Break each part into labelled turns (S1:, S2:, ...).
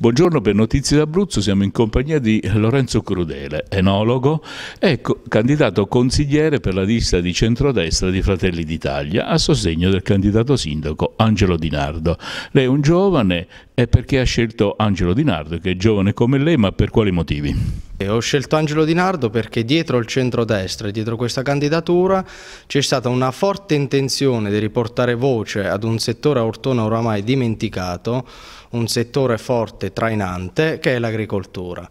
S1: Buongiorno per Notizie d'Abruzzo, siamo in compagnia di Lorenzo Crudele, enologo e ecco, candidato consigliere per la lista di centrodestra di Fratelli d'Italia a sostegno del candidato sindaco Angelo Di Nardo. Lei è un giovane e perché ha scelto Angelo Di Nardo, che è giovane come lei, ma per quali motivi? E ho scelto Angelo Di Nardo perché
S2: dietro il centrodestra e dietro questa candidatura c'è stata una forte intenzione di riportare voce ad un settore a Ortona oramai dimenticato, un settore forte, trainante, che è l'agricoltura.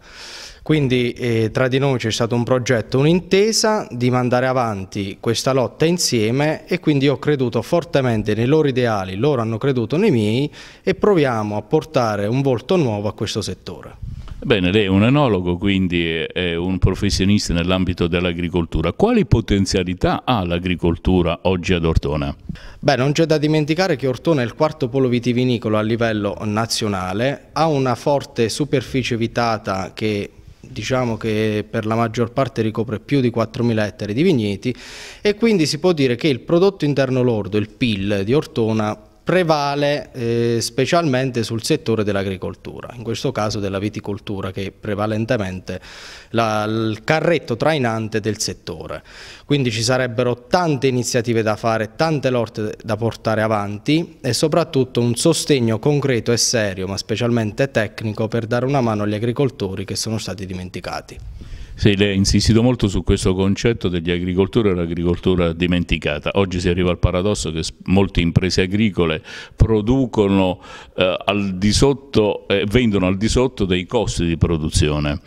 S2: Quindi eh, tra di noi c'è stato un progetto, un'intesa di mandare avanti questa lotta insieme e quindi ho creduto fortemente nei loro ideali, loro hanno creduto nei miei e proviamo a portare un volto nuovo a questo settore.
S1: Bene, lei è un enologo, quindi è un professionista nell'ambito dell'agricoltura. Quali potenzialità ha l'agricoltura oggi ad Ortona?
S2: Beh, non c'è da dimenticare che Ortona è il quarto polo vitivinicolo a livello nazionale, ha una forte superficie vitata che diciamo che per la maggior parte ricopre più di 4.000 ettari di vigneti e quindi si può dire che il prodotto interno lordo, il PIL di Ortona, prevale eh, specialmente sul settore dell'agricoltura, in questo caso della viticoltura che è prevalentemente la, il carretto trainante del settore. Quindi ci sarebbero tante iniziative da fare, tante lotte da portare avanti e soprattutto un sostegno concreto e serio, ma specialmente tecnico, per dare una mano agli agricoltori che sono stati dimenticati.
S1: Sì, lei ha insistito molto su questo concetto degli agricoltori e l'agricoltura dimenticata. Oggi si arriva al paradosso che molte imprese agricole producono eh, al di sotto, eh, vendono al di sotto dei costi di produzione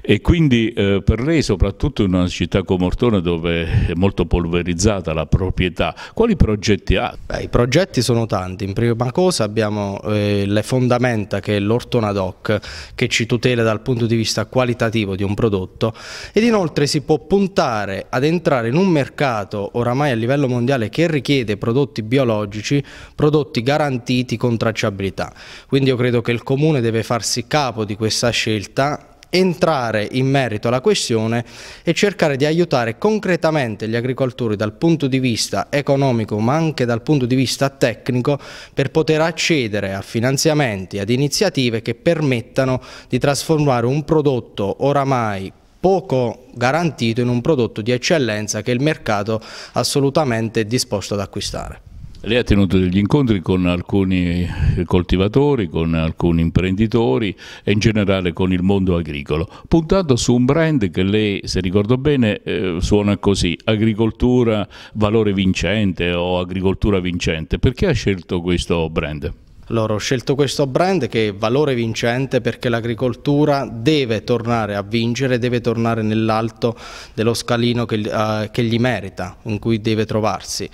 S1: e quindi eh, per lei soprattutto in una città come Ortone dove è molto polverizzata la proprietà, quali progetti ha? Beh,
S2: I progetti sono tanti, in prima cosa abbiamo eh, le fondamenta che è l'Ortona Doc che ci tutela dal punto di vista qualitativo di un prodotto ed inoltre si può puntare ad entrare in un mercato oramai a livello mondiale che richiede prodotti biologici, prodotti garantiti con tracciabilità. Quindi io credo che il Comune deve farsi capo di questa scelta entrare in merito alla questione e cercare di aiutare concretamente gli agricoltori dal punto di vista economico ma anche dal punto di vista tecnico per poter accedere a finanziamenti, ad iniziative che permettano di trasformare un prodotto oramai poco garantito in un prodotto di eccellenza che il mercato assolutamente è disposto ad acquistare.
S1: Lei ha tenuto degli incontri con alcuni coltivatori, con alcuni imprenditori e in generale con il mondo agricolo, puntando su un brand che lei, se ricordo bene, eh, suona così, agricoltura valore vincente o agricoltura vincente. Perché ha scelto questo brand? Loro ho scelto questo brand che è valore
S2: vincente perché l'agricoltura deve tornare a vincere, deve tornare nell'alto dello scalino che, eh, che gli merita, in cui deve trovarsi.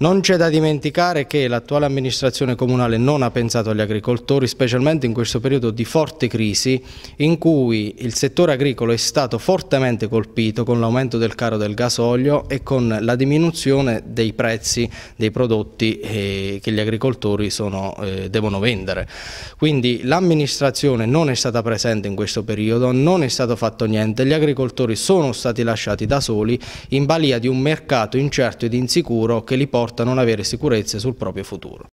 S2: Non c'è da dimenticare che l'attuale amministrazione comunale non ha pensato agli agricoltori, specialmente in questo periodo di forte crisi in cui il settore agricolo è stato fortemente colpito con l'aumento del caro del gasolio e con la diminuzione dei prezzi dei prodotti eh, che gli agricoltori sono, eh, devono vendere. Quindi l'amministrazione non è stata presente in questo periodo, non è stato fatto niente, gli agricoltori sono stati lasciati da soli in balia di un mercato incerto ed insicuro che li porta porta a non avere sicurezza sul proprio futuro.